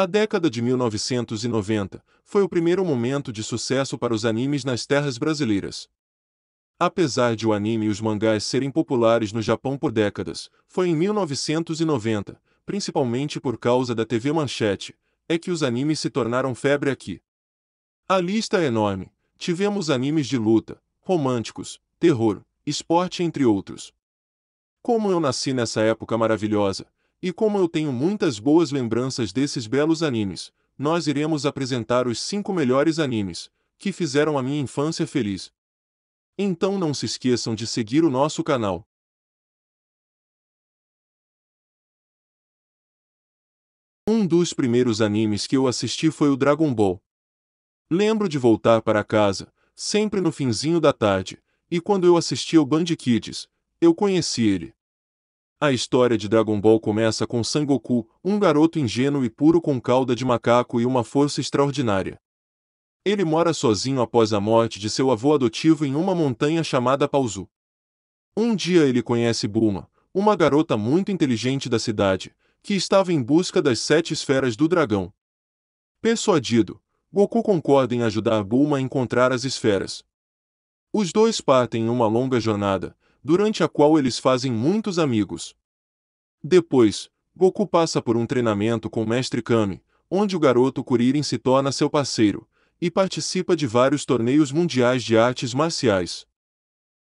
A década de 1990 foi o primeiro momento de sucesso para os animes nas terras brasileiras. Apesar de o anime e os mangás serem populares no Japão por décadas, foi em 1990, principalmente por causa da TV Manchete, é que os animes se tornaram febre aqui. A lista é enorme. Tivemos animes de luta, românticos, terror, esporte entre outros. Como eu nasci nessa época maravilhosa, e como eu tenho muitas boas lembranças desses belos animes, nós iremos apresentar os 5 melhores animes que fizeram a minha infância feliz. Então não se esqueçam de seguir o nosso canal. Um dos primeiros animes que eu assisti foi o Dragon Ball. Lembro de voltar para casa, sempre no finzinho da tarde, e quando eu assisti o Band Kids, eu conheci ele. A história de Dragon Ball começa com Sangoku, um garoto ingênuo e puro com cauda de macaco e uma força extraordinária. Ele mora sozinho após a morte de seu avô adotivo em uma montanha chamada Pauzu. Um dia ele conhece Bulma, uma garota muito inteligente da cidade, que estava em busca das sete esferas do dragão. Persuadido, Goku concorda em ajudar Bulma a encontrar as esferas. Os dois partem em uma longa jornada, durante a qual eles fazem muitos amigos. Depois, Goku passa por um treinamento com o Mestre Kami, onde o garoto Kuririn se torna seu parceiro, e participa de vários torneios mundiais de artes marciais.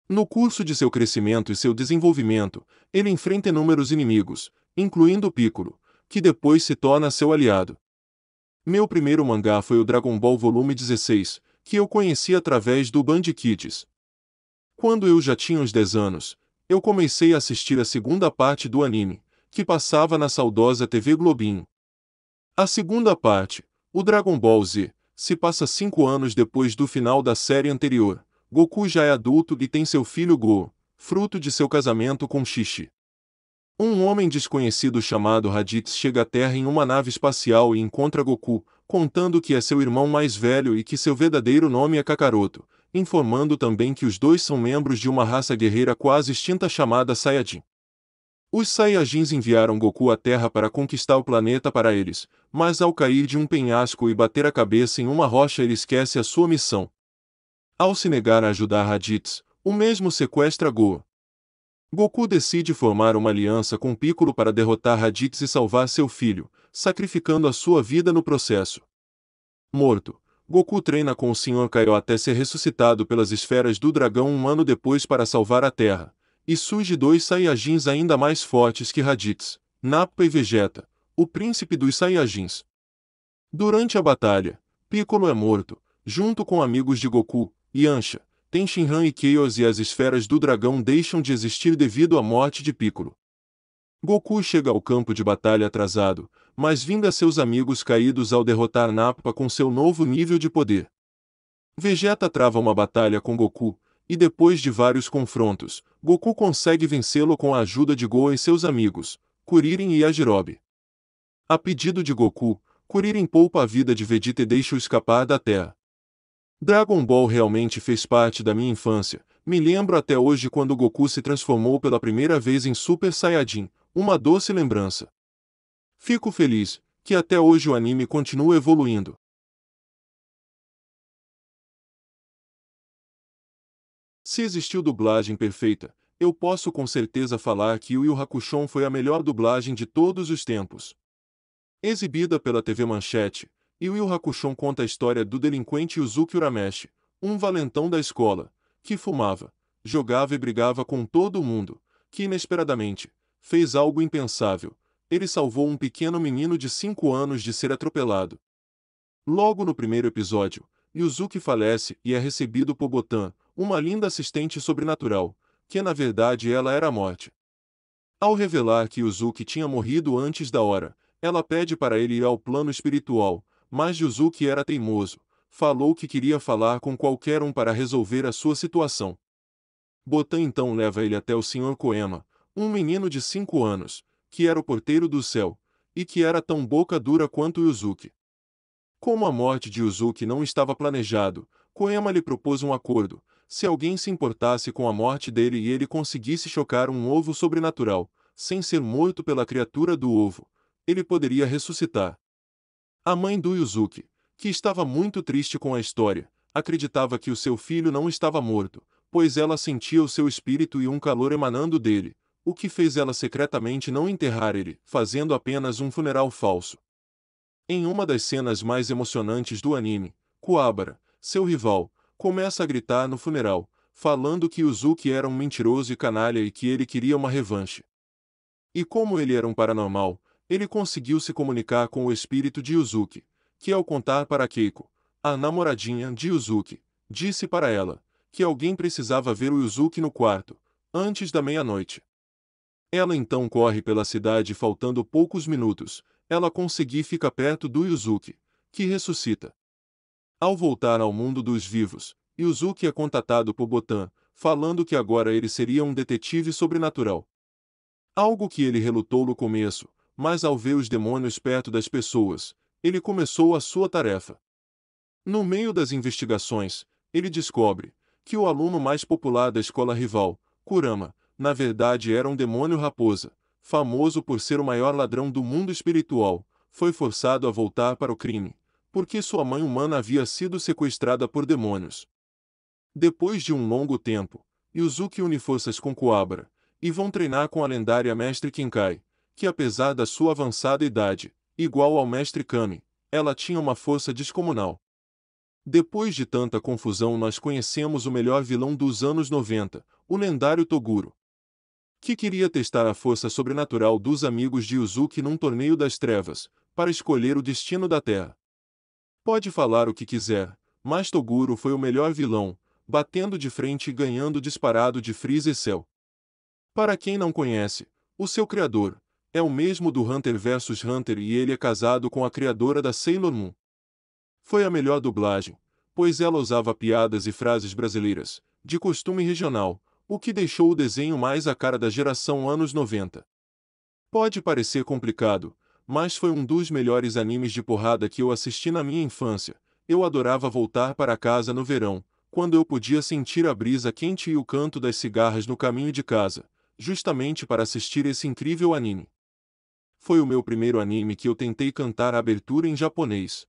No curso de seu crescimento e seu desenvolvimento, ele enfrenta inúmeros inimigos, incluindo Piccolo, que depois se torna seu aliado. Meu primeiro mangá foi o Dragon Ball Volume 16, que eu conheci através do Band Kids, quando eu já tinha uns 10 anos, eu comecei a assistir a segunda parte do anime, que passava na saudosa TV Globinho. A segunda parte, o Dragon Ball Z, se passa cinco anos depois do final da série anterior. Goku já é adulto e tem seu filho Go, fruto de seu casamento com Shishi. Um homem desconhecido chamado Raditz chega à Terra em uma nave espacial e encontra Goku, contando que é seu irmão mais velho e que seu verdadeiro nome é Kakaroto, informando também que os dois são membros de uma raça guerreira quase extinta chamada Saiyajin. Os Saiyajins enviaram Goku à Terra para conquistar o planeta para eles, mas ao cair de um penhasco e bater a cabeça em uma rocha ele esquece a sua missão. Ao se negar a ajudar Raditz, o mesmo sequestra Goa. Goku decide formar uma aliança com Piccolo para derrotar Raditz e salvar seu filho, sacrificando a sua vida no processo. Morto, Goku treina com o Sr. Kaiô até ser ressuscitado pelas esferas do dragão um ano depois para salvar a Terra, e surge dois Saiyajins ainda mais fortes que Raditz, Nappa e Vegeta, o príncipe dos Saiyajins. Durante a batalha, Piccolo é morto, junto com amigos de Goku, Yancha, Tenshinhan e Chaos e as esferas do dragão deixam de existir devido à morte de Piccolo. Goku chega ao campo de batalha atrasado, mas vinga seus amigos caídos ao derrotar Nappa com seu novo nível de poder. Vegeta trava uma batalha com Goku, e depois de vários confrontos, Goku consegue vencê-lo com a ajuda de Goa e seus amigos, Kuririn e Ajirobe. A pedido de Goku, Kuririn poupa a vida de Vegeta e deixa-o escapar da Terra. Dragon Ball realmente fez parte da minha infância, me lembro até hoje quando Goku se transformou pela primeira vez em Super Saiyajin, uma doce lembrança. Fico feliz que até hoje o anime continua evoluindo. Se existiu dublagem perfeita, eu posso com certeza falar que o Yu Hakusho foi a melhor dublagem de todos os tempos. Exibida pela TV Manchete, Yu Yu Hakusho conta a história do delinquente Yuzuki Urameshi, um valentão da escola, que fumava, jogava e brigava com todo mundo, que inesperadamente, fez algo impensável, ele salvou um pequeno menino de 5 anos de ser atropelado. Logo no primeiro episódio, Yuzuki falece e é recebido por Botan, uma linda assistente sobrenatural, que na verdade ela era a morte. Ao revelar que Yuzuki tinha morrido antes da hora, ela pede para ele ir ao plano espiritual, mas Yuzuki era teimoso, falou que queria falar com qualquer um para resolver a sua situação. Botan então leva ele até o Sr. Koema, um menino de 5 anos, que era o porteiro do céu, e que era tão boca dura quanto Yuzuki. Como a morte de Yuzuki não estava planejado, Koema lhe propôs um acordo. Se alguém se importasse com a morte dele e ele conseguisse chocar um ovo sobrenatural, sem ser morto pela criatura do ovo, ele poderia ressuscitar. A mãe do Yuzuki, que estava muito triste com a história, acreditava que o seu filho não estava morto, pois ela sentia o seu espírito e um calor emanando dele, o que fez ela secretamente não enterrar ele, fazendo apenas um funeral falso. Em uma das cenas mais emocionantes do anime, Kuwabara, seu rival, começa a gritar no funeral, falando que Yuzuki era um mentiroso e canalha e que ele queria uma revanche. E como ele era um paranormal, ele conseguiu se comunicar com o espírito de Yuzuki, que ao contar para Keiko, a namoradinha de Yuzuki, disse para ela que alguém precisava ver o Yuzuki no quarto, antes da meia-noite. Ela então corre pela cidade faltando poucos minutos. Ela consegui fica perto do Yuzuki, que ressuscita. Ao voltar ao mundo dos vivos, Yuzuki é contatado por Botan, falando que agora ele seria um detetive sobrenatural. Algo que ele relutou no começo, mas ao ver os demônios perto das pessoas, ele começou a sua tarefa. No meio das investigações, ele descobre que o aluno mais popular da escola rival, Kurama, na verdade era um demônio raposa, famoso por ser o maior ladrão do mundo espiritual, foi forçado a voltar para o crime, porque sua mãe humana havia sido sequestrada por demônios. Depois de um longo tempo, Yuzuki une forças com Kuabra, e vão treinar com a lendária Mestre Kinkai, que apesar da sua avançada idade, igual ao Mestre Kami, ela tinha uma força descomunal. Depois de tanta confusão nós conhecemos o melhor vilão dos anos 90, o lendário Toguro, que queria testar a força sobrenatural dos amigos de Yuzuki num torneio das trevas, para escolher o destino da Terra. Pode falar o que quiser, mas Toguro foi o melhor vilão, batendo de frente e ganhando disparado de Freeze e Cell. Para quem não conhece, o seu criador é o mesmo do Hunter vs Hunter e ele é casado com a criadora da Sailor Moon. Foi a melhor dublagem, pois ela usava piadas e frases brasileiras, de costume regional, o que deixou o desenho mais à cara da geração anos 90. Pode parecer complicado, mas foi um dos melhores animes de porrada que eu assisti na minha infância. Eu adorava voltar para casa no verão, quando eu podia sentir a brisa quente e o canto das cigarras no caminho de casa, justamente para assistir esse incrível anime. Foi o meu primeiro anime que eu tentei cantar a abertura em japonês,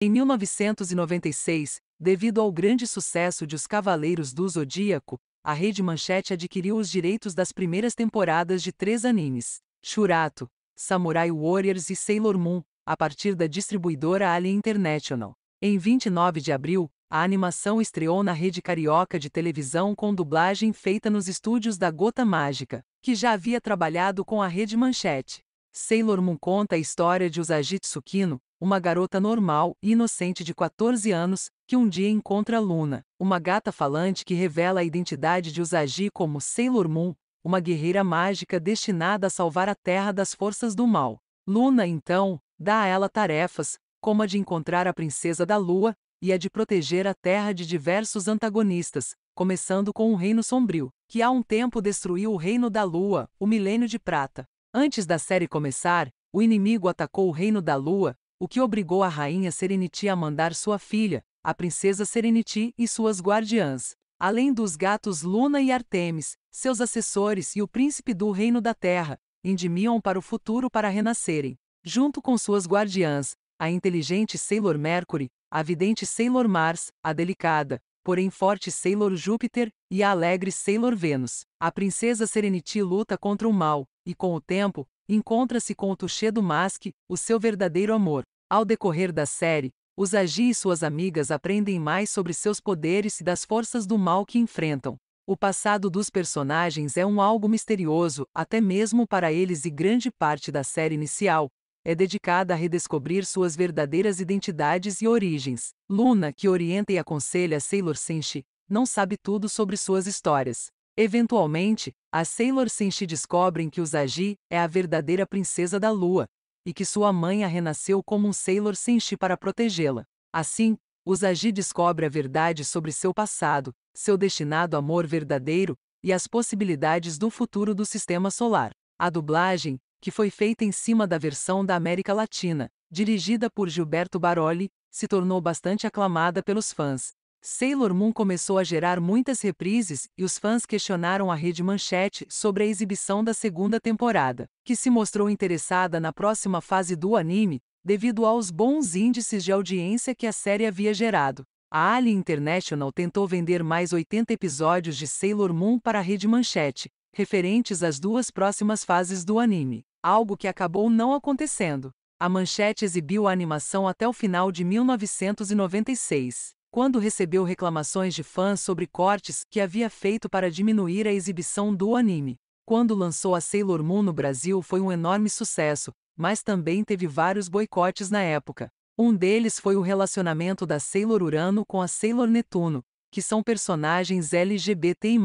Em 1996, devido ao grande sucesso de Os Cavaleiros do Zodíaco, a Rede Manchete adquiriu os direitos das primeiras temporadas de três animes: Shurato, Samurai Warriors e Sailor Moon, a partir da distribuidora Alien International. Em 29 de abril, a animação estreou na rede carioca de televisão com dublagem feita nos estúdios da Gota Mágica, que já havia trabalhado com a Rede Manchete. Sailor Moon conta a história de Usagi Tsukino, uma garota normal e inocente de 14 anos, que um dia encontra Luna, uma gata falante que revela a identidade de Usagi como Sailor Moon, uma guerreira mágica destinada a salvar a Terra das forças do mal. Luna, então, dá a ela tarefas, como a de encontrar a Princesa da Lua e a de proteger a Terra de diversos antagonistas, começando com o Reino Sombrio, que há um tempo destruiu o Reino da Lua, o Milênio de Prata. Antes da série começar, o inimigo atacou o Reino da Lua, o que obrigou a rainha Serenity a mandar sua filha, a princesa Serenity e suas guardiãs, além dos gatos Luna e Artemis, seus assessores e o príncipe do Reino da Terra, Endimion para o futuro para renascerem. Junto com suas guardiãs, a inteligente Sailor Mercury, a vidente Sailor Mars, a delicada, porém forte Sailor Júpiter e a alegre Sailor Vênus. A princesa Serenity luta contra o mal, e com o tempo, encontra-se com o do Masque, o seu verdadeiro amor. Ao decorrer da série, os Agi e suas amigas aprendem mais sobre seus poderes e das forças do mal que enfrentam. O passado dos personagens é um algo misterioso, até mesmo para eles, e grande parte da série inicial é dedicada a redescobrir suas verdadeiras identidades e origens. Luna, que orienta e aconselha Sailor Senshi, não sabe tudo sobre suas histórias. Eventualmente, as Sailor Senshi descobrem que o Zagi é a verdadeira princesa da lua, e que sua mãe a renasceu como um Sailor Senshi para protegê-la. Assim, o Zagi descobre a verdade sobre seu passado, seu destinado amor verdadeiro e as possibilidades do futuro do sistema solar. A dublagem, que foi feita em cima da versão da América Latina, dirigida por Gilberto Baroli, se tornou bastante aclamada pelos fãs. Sailor Moon começou a gerar muitas reprises e os fãs questionaram a Rede Manchete sobre a exibição da segunda temporada, que se mostrou interessada na próxima fase do anime, devido aos bons índices de audiência que a série havia gerado. A Ali International tentou vender mais 80 episódios de Sailor Moon para a Rede Manchete, referentes às duas próximas fases do anime, algo que acabou não acontecendo. A Manchete exibiu a animação até o final de 1996 quando recebeu reclamações de fãs sobre cortes que havia feito para diminuir a exibição do anime. Quando lançou a Sailor Moon no Brasil foi um enorme sucesso, mas também teve vários boicotes na época. Um deles foi o relacionamento da Sailor Urano com a Sailor Netuno, que são personagens LGBTI+,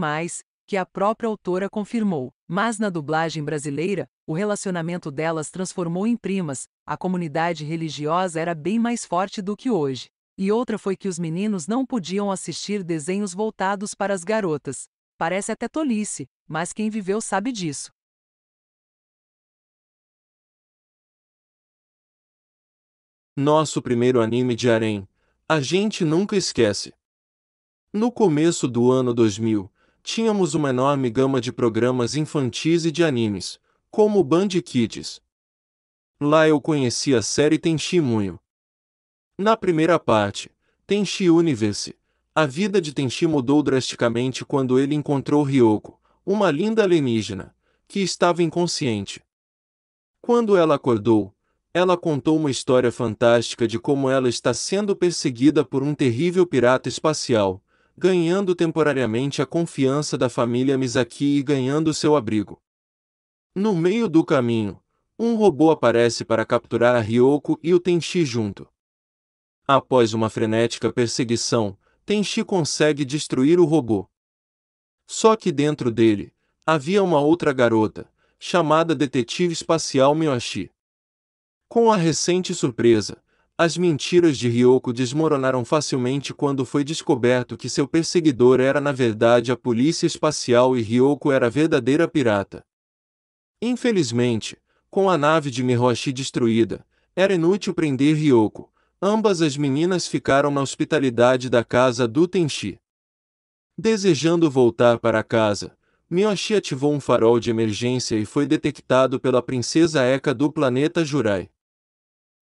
que a própria autora confirmou. Mas na dublagem brasileira, o relacionamento delas transformou em primas, a comunidade religiosa era bem mais forte do que hoje e outra foi que os meninos não podiam assistir desenhos voltados para as garotas. Parece até tolice, mas quem viveu sabe disso. Nosso primeiro anime de harém. A gente nunca esquece. No começo do ano 2000, tínhamos uma enorme gama de programas infantis e de animes, como Band Kids. Lá eu conheci a série Tenchimunho. Na primeira parte, Tenchi Universe, a vida de Tenchi mudou drasticamente quando ele encontrou Ryoko, uma linda alienígena, que estava inconsciente. Quando ela acordou, ela contou uma história fantástica de como ela está sendo perseguida por um terrível pirata espacial, ganhando temporariamente a confiança da família Misaki e ganhando seu abrigo. No meio do caminho, um robô aparece para capturar a Ryoko e o Tenchi junto. Após uma frenética perseguição, Tenchi consegue destruir o robô. Só que dentro dele, havia uma outra garota, chamada Detetive Espacial Miyoshi. Com a recente surpresa, as mentiras de Ryoko desmoronaram facilmente quando foi descoberto que seu perseguidor era na verdade a polícia espacial e Ryoko era a verdadeira pirata. Infelizmente, com a nave de Mihoshi destruída, era inútil prender Ryoko, ambas as meninas ficaram na hospitalidade da casa do Tenchi. Desejando voltar para casa, Miyoshi ativou um farol de emergência e foi detectado pela princesa Eka do planeta Jurai.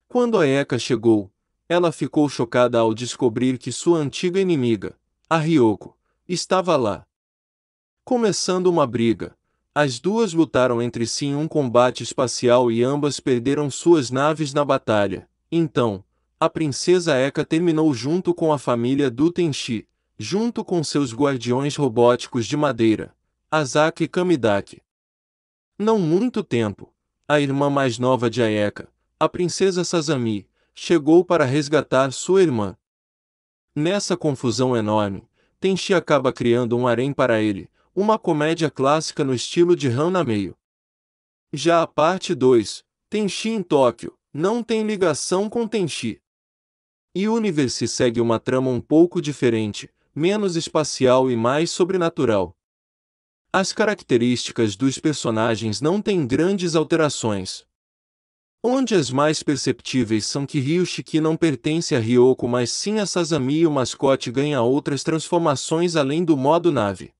Quando a Eka chegou, ela ficou chocada ao descobrir que sua antiga inimiga, a Ryoko, estava lá. Começando uma briga, as duas lutaram entre si em um combate espacial e ambas perderam suas naves na batalha. Então, a princesa Eka terminou junto com a família do Tenchi, junto com seus guardiões robóticos de madeira, Azaki e Kamidaki. Não muito tempo, a irmã mais nova de Aeka, a princesa Sazami, chegou para resgatar sua irmã. Nessa confusão enorme, Tenchi acaba criando um harém para ele, uma comédia clássica no estilo de Hanameio. Já a parte 2, Tenchi em Tóquio, não tem ligação com Tenchi. E Universe segue uma trama um pouco diferente, menos espacial e mais sobrenatural. As características dos personagens não têm grandes alterações. Onde as mais perceptíveis são que Ryushiki não pertence a Ryoko mas sim a Sasami e o mascote ganha outras transformações além do modo nave.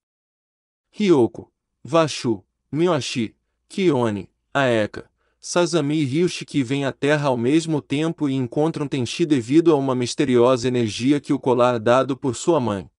Ryoko, Vashu, Miyoshi, Kione, Aeka, Sazami e Ryushiki vêm à Terra ao mesmo tempo e encontram Tenchi devido a uma misteriosa energia que o colar dado por sua mãe.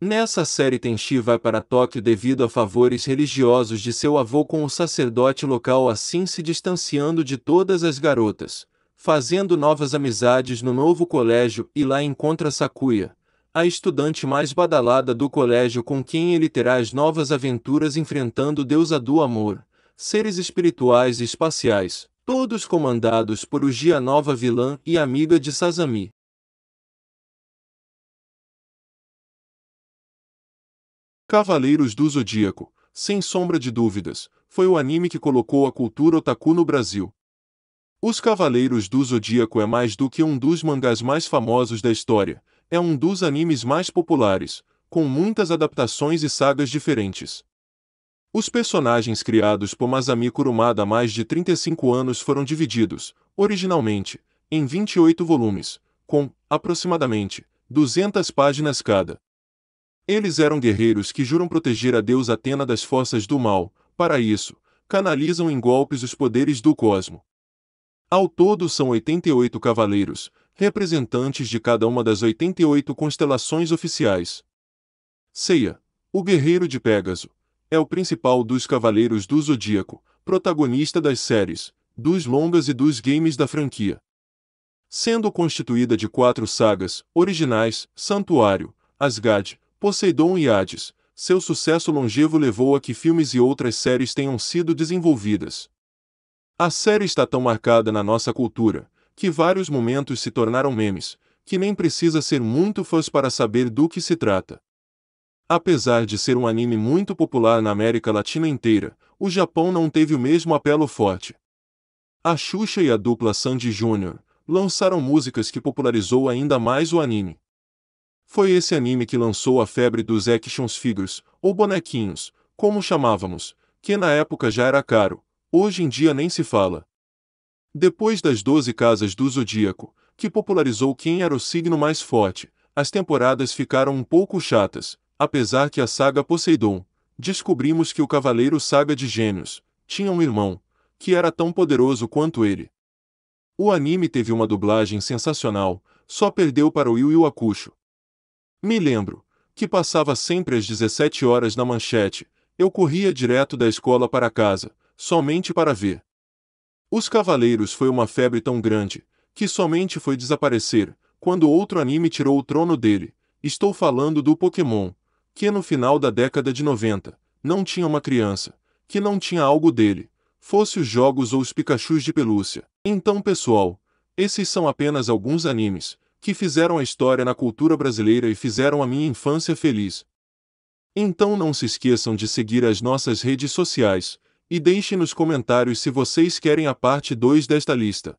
Nessa série Tenchi vai para Tóquio devido a favores religiosos de seu avô com o sacerdote local assim se distanciando de todas as garotas, fazendo novas amizades no novo colégio e lá encontra Sakuya, a estudante mais badalada do colégio com quem ele terá as novas aventuras enfrentando a deusa do amor, seres espirituais e espaciais, todos comandados por Gia Nova vilã e amiga de Sazami. Cavaleiros do Zodíaco, sem sombra de dúvidas, foi o anime que colocou a cultura otaku no Brasil. Os Cavaleiros do Zodíaco é mais do que um dos mangás mais famosos da história, é um dos animes mais populares, com muitas adaptações e sagas diferentes. Os personagens criados por Masami Kurumada há mais de 35 anos foram divididos, originalmente, em 28 volumes, com, aproximadamente, 200 páginas cada. Eles eram guerreiros que juram proteger a deusa Atena das forças do mal, para isso, canalizam em golpes os poderes do cosmo. Ao todo são 88 cavaleiros, representantes de cada uma das 88 constelações oficiais. Ceia, o guerreiro de Pégaso, é o principal dos Cavaleiros do Zodíaco, protagonista das séries, dos longas e dos games da franquia. Sendo constituída de quatro sagas originais: Santuário, Asgard, Poseidon e Hades, seu sucesso longevo levou a que filmes e outras séries tenham sido desenvolvidas. A série está tão marcada na nossa cultura que vários momentos se tornaram memes, que nem precisa ser muito fãs para saber do que se trata. Apesar de ser um anime muito popular na América Latina inteira, o Japão não teve o mesmo apelo forte. A Xuxa e a dupla Sandy Jr. lançaram músicas que popularizou ainda mais o anime. Foi esse anime que lançou a febre dos action figures, ou bonequinhos, como chamávamos, que na época já era caro, hoje em dia nem se fala. Depois das Doze Casas do Zodíaco, que popularizou quem era o signo mais forte, as temporadas ficaram um pouco chatas, Apesar que a saga Poseidon, descobrimos que o cavaleiro Saga de Gênios tinha um irmão, que era tão poderoso quanto ele. O anime teve uma dublagem sensacional, só perdeu para o Yu Yu Akusho. Me lembro, que passava sempre às 17 horas na manchete, eu corria direto da escola para casa, somente para ver. Os Cavaleiros foi uma febre tão grande, que somente foi desaparecer, quando outro anime tirou o trono dele. Estou falando do Pokémon, que no final da década de 90, não tinha uma criança, que não tinha algo dele, fosse os jogos ou os Pikachus de pelúcia. Então, pessoal, esses são apenas alguns animes que fizeram a história na cultura brasileira e fizeram a minha infância feliz. Então não se esqueçam de seguir as nossas redes sociais e deixem nos comentários se vocês querem a parte 2 desta lista.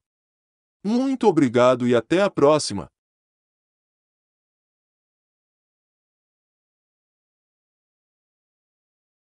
Muito obrigado e até a próxima!